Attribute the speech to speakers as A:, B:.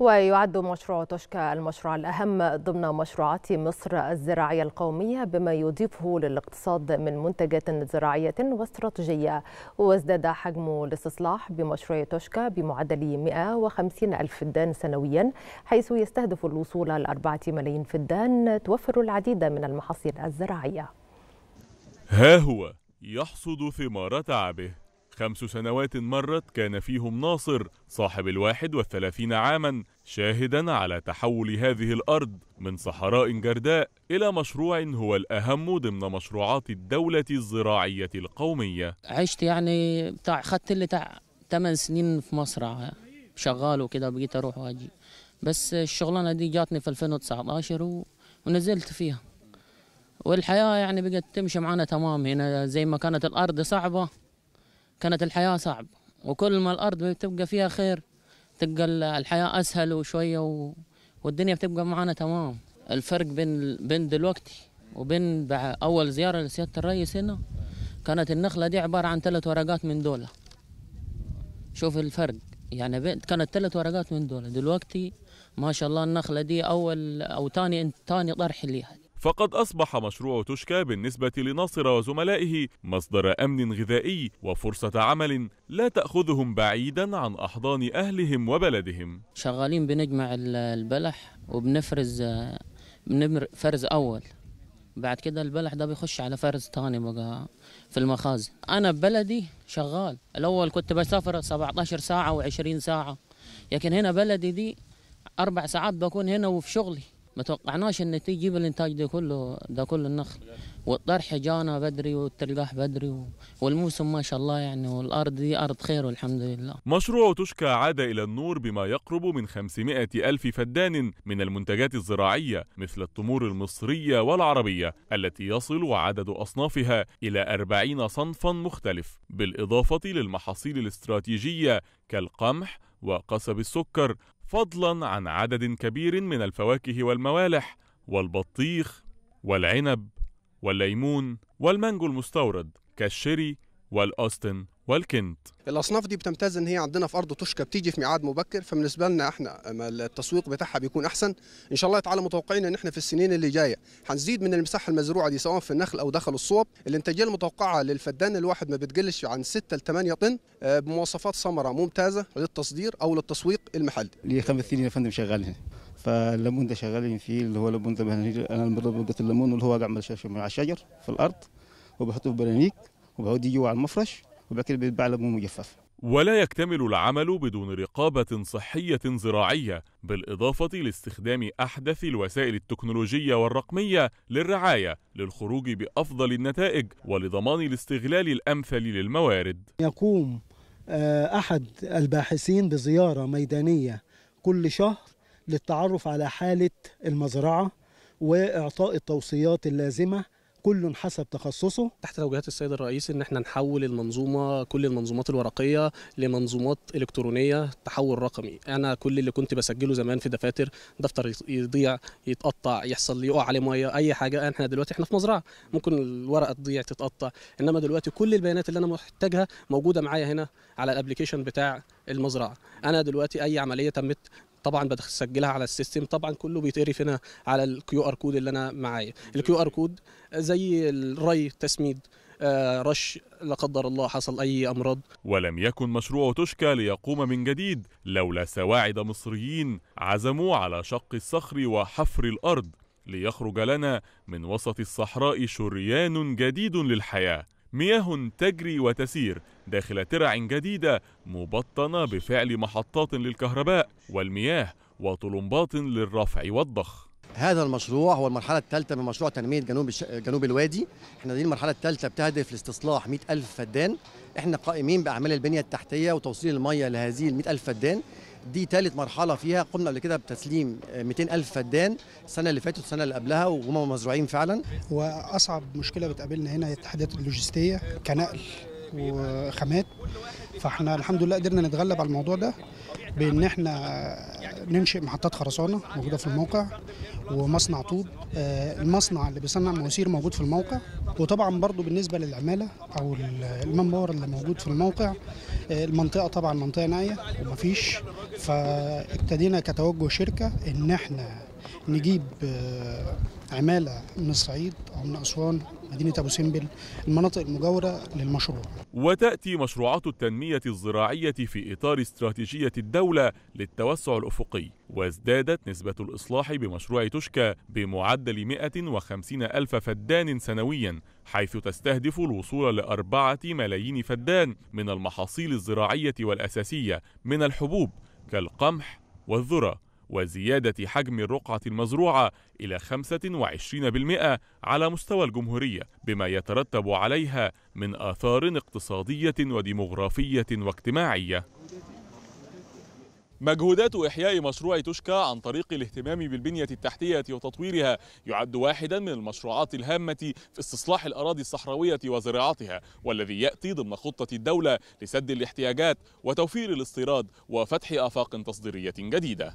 A: ويعد مشروع توشكا المشروع الأهم ضمن مشروعات مصر الزراعية القومية بما يضيفه للاقتصاد من منتجات زراعية واستراتيجية وازداد حجم الاستصلاح بمشروع توشكا بمعدل 150 ألف فدان سنويا حيث يستهدف الوصول 4 ملايين فدان توفر العديد من المحاصيل الزراعية
B: ها هو يحصد ثمار تعبه خمس سنوات مرت كان فيهم ناصر صاحب الواحد والثلاثين عاما شاهدا على تحول هذه الأرض من صحراء جرداء إلى مشروع هو الأهم ضمن مشروعات الدولة الزراعية القومية
A: عشت يعني بتاع خدت اللي تاع 8 سنين في مصر آه، شغال وكده بقيت أروح وأجي بس الشغلانة دي جاتني في 2019 ونزلت فيها والحياة يعني بقت تمشي معانا تمام هنا زي ما كانت الأرض صعبة كانت الحياة صعب وكل ما الأرض بتبقى فيها خير تبقى الحياة أسهل وشوية و... والدنيا بتبقى معانا تمام الفرق بين بين دلوقتي وبين أول زيارة لسيادة الرئيس هنا كانت النخلة دي عبارة عن ثلاث ورقات من دولة شوف الفرق يعني كانت ثلاث ورقات من دولة دلوقتي ما شاء الله النخلة دي أول أو تاني تاني طرح ليها
B: فقد أصبح مشروع توشكا بالنسبة لناصر وزملائه مصدر أمن غذائي وفرصة عمل لا تأخذهم بعيدا عن أحضان أهلهم وبلدهم
A: شغالين بنجمع البلح وبنفرز فرز أول بعد كده البلح ده بيخش على فرز تاني بقى في المخازن انا ببلدي شغال الاول كنت بسافر 17 ساعه و20 ساعه لكن هنا بلدي دي اربع ساعات بكون هنا وفي شغلي ما توقعناش ان تجيب الانتاج ده كله ده كله النخل والطرح جانا بدري والتلقاح بدري والموسم ما شاء الله يعني والارض دي ارض خير والحمد لله.
B: مشروع تشكى عاد الى النور بما يقرب من 500 الف فدان من المنتجات الزراعيه مثل التمور المصريه والعربيه التي يصل عدد اصنافها الى 40 صنفا مختلف بالاضافه للمحاصيل الاستراتيجيه كالقمح وقصب السكر فضلا عن عدد كبير من الفواكه والموالح والبطيخ والعنب والليمون والمانجو المستورد كالشيري والأوستن والكنت
A: الاصناف دي بتمتاز ان هي عندنا في ارض طشكه بتيجي في ميعاد مبكر فبالنسبه لنا احنا التسويق بتاعها بيكون احسن ان شاء الله تعالى متوقعين ان احنا في السنين اللي جايه هنزيد من المساحه المزروعه دي سواء في النخل او دخل الصوب الانتاجيه المتوقعه للفدان الواحد ما بتقلش عن 6 ل 8 طن آه، بمواصفات ثمره ممتازه للتصدير او للتسويق المحلي لي خمس سنين يا فندم شغالين فالليمون ده شغالين فيه اللي هو الليمون ده انا مده الليمون اللي هو قاعد على الشجر في الارض وبحطه في برانيك وبعود يجوا على المفرش وبعد كده بيتباع لجوم مجفف
B: ولا يكتمل العمل بدون رقابة صحية زراعية بالإضافة لاستخدام أحدث الوسائل التكنولوجية والرقمية للرعاية للخروج بأفضل النتائج ولضمان الاستغلال الأمثل للموارد
A: يقوم آه، أحد الباحثين بزيارة ميدانية كل شهر للتعرف على حالة المزرعة وإعطاء التوصيات اللازمة كل حسب تخصصه تحت توجيهات السيد الرئيس ان احنا نحول المنظومه كل المنظومات الورقيه لمنظومات الكترونيه تحول رقمي انا كل اللي كنت بسجله زمان في دفاتر دفتر يضيع يتقطع يحصل يقع عليه ميه اي حاجه احنا دلوقتي احنا في مزرعه ممكن الورقه تضيع تتقطع انما دلوقتي كل البيانات اللي انا محتاجها موجوده معايا هنا على الابلكيشن بتاع المزرعه انا دلوقتي اي عمليه تمت طبعا بسجلها على السيستم طبعا كله بيتقرف هنا على الكيو ار كود اللي انا معايا الكيو ار كود زي الري تسميد آه، رش لا قدر الله حصل
B: اي امراض ولم يكن مشروع توشكا ليقوم من جديد لولا سواعد مصريين عزموا على شق الصخر وحفر الارض ليخرج لنا من وسط الصحراء شريان جديد للحياه مياه تجري وتسير داخل ترع جديدة مبطنة بفعل محطات للكهرباء والمياه وطلمبات للرفع والضخ
A: هذا المشروع هو المرحلة الثالثة من مشروع تنمية جنوب الش... جنوب الوادي، احنا دي المرحلة الثالثة بتهدف لاستصلاح 100,000 فدان، احنا قائمين بأعمال البنية التحتية وتوصيل المية لهذه ال 100,000 فدان، دي ثالث مرحله فيها قمنا قبل كده بتسليم 200,000 فدان السنه اللي فاتت والسنه اللي قبلها وهم مزروعين فعلا واصعب مشكله بتقابلنا هنا هي التحديات اللوجستيه كنقل وخامات فاحنا الحمد لله قدرنا نتغلب على الموضوع ده بان احنا ننشئ محطات خرسانه موجوده في الموقع ومصنع طوب آه، المصنع اللي بيصنع مواسير موجود في الموقع وطبعا برضو بالنسبه للعماله او المان اللي موجود في الموقع آه، المنطقه طبعا منطقه نائيه ومفيش فابتدينا كتوجه شركه ان احنا نجيب آه، عماله من الصعيد او من اسوان مدينة أبو سمبل المناطق المجاورة للمشروع
B: وتأتي مشروعات التنمية الزراعية في إطار استراتيجية الدولة للتوسع الأفقي وازدادت نسبة الإصلاح بمشروع تشكى بمعدل 150 ألف فدان سنويا حيث تستهدف الوصول لأربعة ملايين فدان من المحاصيل الزراعية والأساسية من الحبوب كالقمح والذرة وزيادة حجم الرقعة المزروعة إلى 25% على مستوى الجمهورية بما يترتب عليها من آثار اقتصادية وديمغرافية واجتماعية مجهودات إحياء مشروع توشكا عن طريق الاهتمام بالبنية التحتية وتطويرها يعد واحدا من المشروعات الهامة في استصلاح الأراضي الصحراوية وزراعتها والذي يأتي ضمن خطة الدولة لسد الاحتياجات وتوفير الاستيراد وفتح آفاق تصديرية جديدة